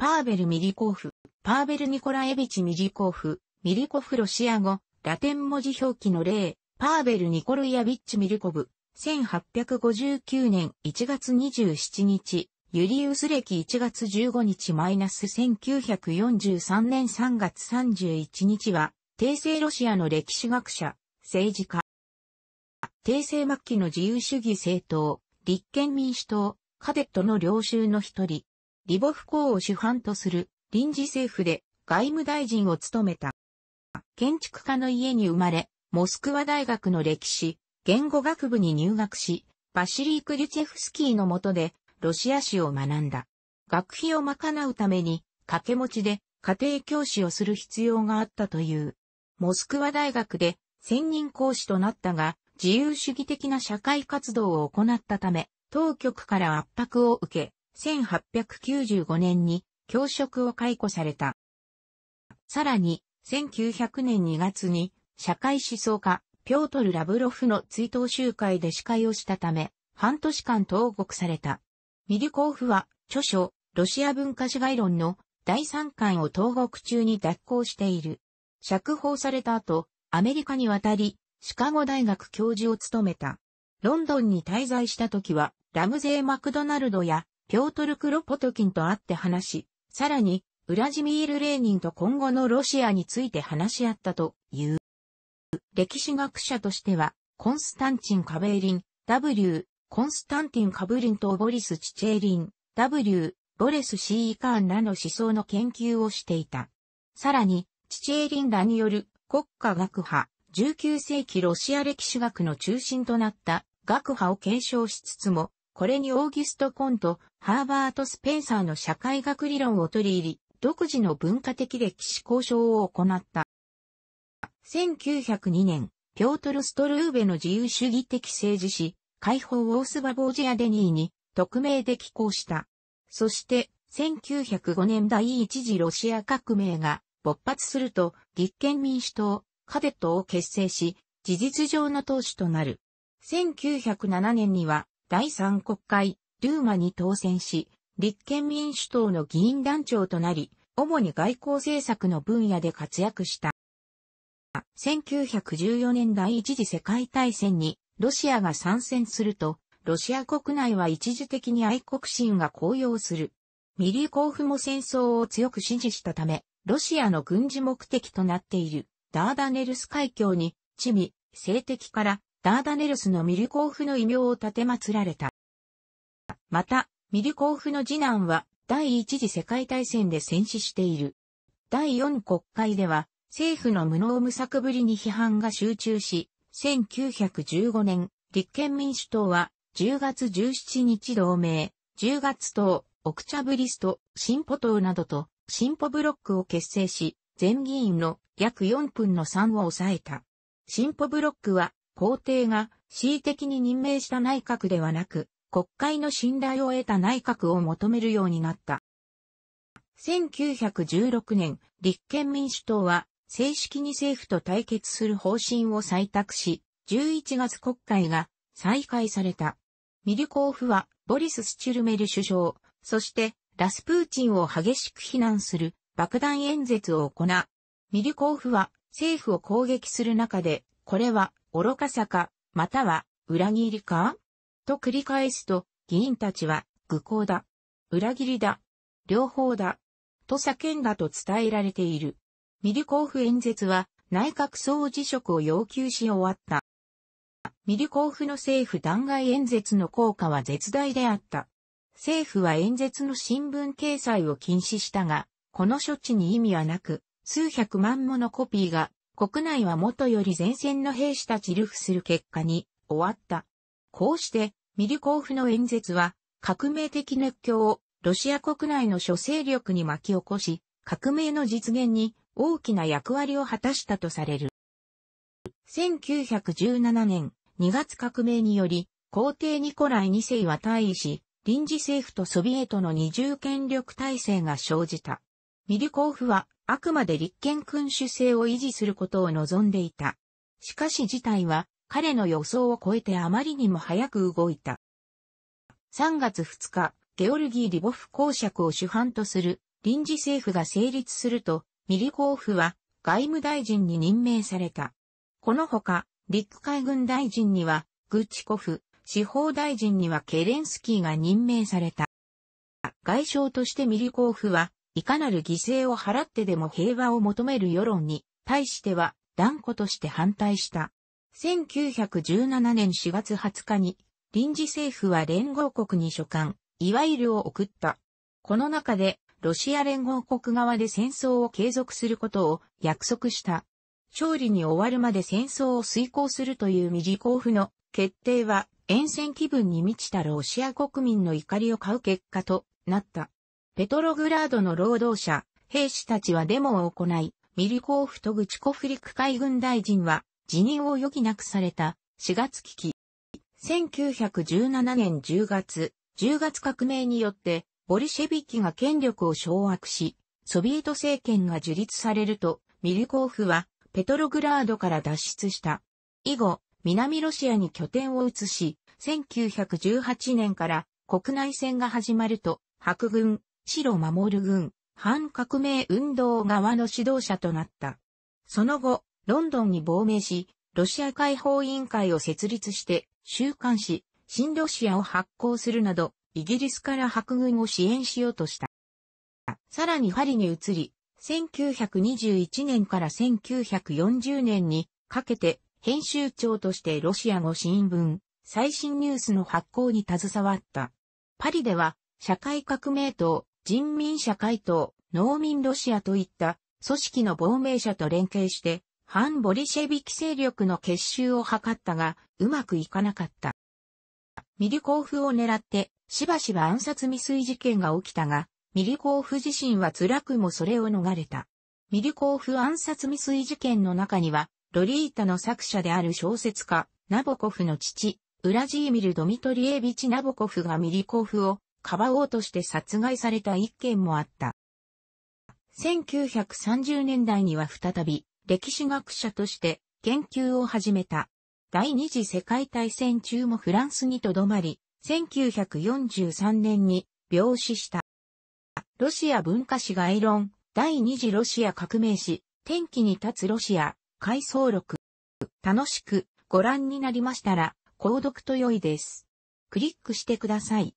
パーベル・ミリコーフ、パーベル・ニコラエビチ・ミリコーフ、ミリコフロシア語、ラテン文字表記の例、パーベル・ニコルイアビッチ・ミリコブ、1859年1月27日、ユリウス歴1月15日マイナス1943年3月31日は、帝政ロシアの歴史学者、政治家。帝政末期の自由主義政党、立憲民主党、カデットの領収の一人、リボフ幸を主犯とする臨時政府で外務大臣を務めた。建築家の家に生まれ、モスクワ大学の歴史、言語学部に入学し、バシリー・クリュチェフスキーの下でロシア史を学んだ。学費を賄うために掛け持ちで家庭教師をする必要があったという。モスクワ大学で専任講師となったが、自由主義的な社会活動を行ったため、当局から圧迫を受け、1895年に教職を解雇された。さらに、1900年2月に社会思想家、ピョートル・ラブロフの追悼集会で司会をしたため、半年間投獄された。ミリコーフは、著書、ロシア文化史概論の第三巻を投獄中に脱行している。釈放された後、アメリカに渡り、シカゴ大学教授を務めた。ロンドンに滞在した時は、ラムゼー・マクドナルドやピョートル・クロポトキンと会って話し、さらに、ウラジミール・レーニンと今後のロシアについて話し合ったという。歴史学者としては、コンスタンチン・カベーリン、W、コンスタンティン・カブリンとボリス・チチェーリン、W、ボレス・シー・カーンらの思想の研究をしていた。さらに、チチェーリンらによる国家学派、19世紀ロシア歴史学の中心となった学派を継承しつつも、これにオーギュスト・コント、ハーバート・スペンサーの社会学理論を取り入り、独自の文化的歴史交渉を行った。1902年、ピョートル・ストルーベの自由主義的政治史、解放オースバ・ボージア・デニーに、匿名で寄稿した。そして、1905年第一次ロシア革命が勃発すると、立憲民主党、カデットを結成し、事実上の党首となる。1907年には、第3国会、ルーマに当選し、立憲民主党の議員団長となり、主に外交政策の分野で活躍した。1914年第一次世界大戦にロシアが参戦すると、ロシア国内は一時的に愛国心が高揚する。ミリコーフも戦争を強く支持したため、ロシアの軍事目的となっているダーダネルス海峡に、チミ、性的からダーダネルスのミルコーフの異名を立て祀られた。また、ミルコーフの次男は第一次世界大戦で戦死している。第四国会では政府の無能無策ぶりに批判が集中し、1915年、立憲民主党は10月17日同盟、10月党、オクチャブリスト、ン歩党などと、ン歩ブロックを結成し、全議員の約4分の3を抑えた。進歩ブロックは皇帝が恣意的に任命した内閣ではなく、国会の信頼を得た内閣を求めるようになった。1916年、立憲民主党は正式に政府と対決する方針を採択し、11月国会が再開された。ミリコーフはボリス・スチュルメル首相、そしてラスプーチンを激しく非難する爆弾演説を行。う。ミリコーフは政府を攻撃する中でこれは愚かさか、または裏切りかと繰り返すと、議員たちは愚行だ、裏切りだ、両方だ、と叫んだと伝えられている。ミリコーフ演説は内閣総辞職を要求し終わった。ミリコーフの政府弾劾演説の効果は絶大であった。政府は演説の新聞掲載を禁止したが、この処置に意味はなく、数百万ものコピーが国内は元より前線の兵士たち流布する結果に終わった。こうして、ミリコーフの演説は、革命的熱狂をロシア国内の諸勢力に巻き起こし、革命の実現に大きな役割を果たしたとされる。1917年2月革命により、皇帝ニコライ2世は退位し、臨時政府とソビエトの二重権力体制が生じた。ミリコーフは、あくまで立憲君主制を維持することを望んでいた。しかし事態は、彼の予想を超えてあまりにも早く動いた。3月2日、ゲオルギー・リボフ公爵を主犯とする臨時政府が成立すると、ミリコーフは外務大臣に任命された。このほか、陸海軍大臣には、グチコフ、司法大臣にはケレンスキーが任命された。外相としてミリコーフは、いかなる犠牲を払ってでも平和を求める世論に対しては断固として反対した。1917年4月20日に臨時政府は連合国に所管、いわゆるを送った。この中でロシア連合国側で戦争を継続することを約束した。勝利に終わるまで戦争を遂行するという未事交付の決定は沿線気分に満ちたロシア国民の怒りを買う結果となった。ペトログラードの労働者、兵士たちはデモを行い、ミリコーフとグチコフリク海軍大臣は辞任を余儀なくされた4月危機。1917年10月、10月革命によってボリシェビキが権力を掌握し、ソビエト政権が樹立されると、ミリコーフはペトログラードから脱出した。以後、南ロシアに拠点を移し、1918年から国内戦が始まると、白軍、白守る軍、反革命運動側の指導者となった。その後、ロンドンに亡命し、ロシア解放委員会を設立して、週刊誌、新ロシアを発行するなど、イギリスから白軍を支援しようとした。さらにパリに移り、1921年から1940年にかけて編集長としてロシア語新聞、最新ニュースの発行に携わった。パリでは社会革命党、人民社会党、農民ロシアといった組織の亡命者と連携して、反ボリシェビキ勢力の結集を図ったが、うまくいかなかった。ミリコーフを狙って、しばしば暗殺未遂事件が起きたが、ミリコーフ自身は辛くもそれを逃れた。ミリコーフ暗殺未遂事件の中には、ロリータの作者である小説家、ナボコフの父、ウラジーミル・ドミトリエビチ・ナボコフがミリコーフをかばおうとして殺害された一件もあった。1930年代には再び歴史学者として研究を始めた。第二次世界大戦中もフランスにとどまり、1943年に病死した。ロシア文化史概論、第二次ロシア革命史、天気に立つロシア、回想録。楽しくご覧になりましたら、購読と良いです。クリックしてください。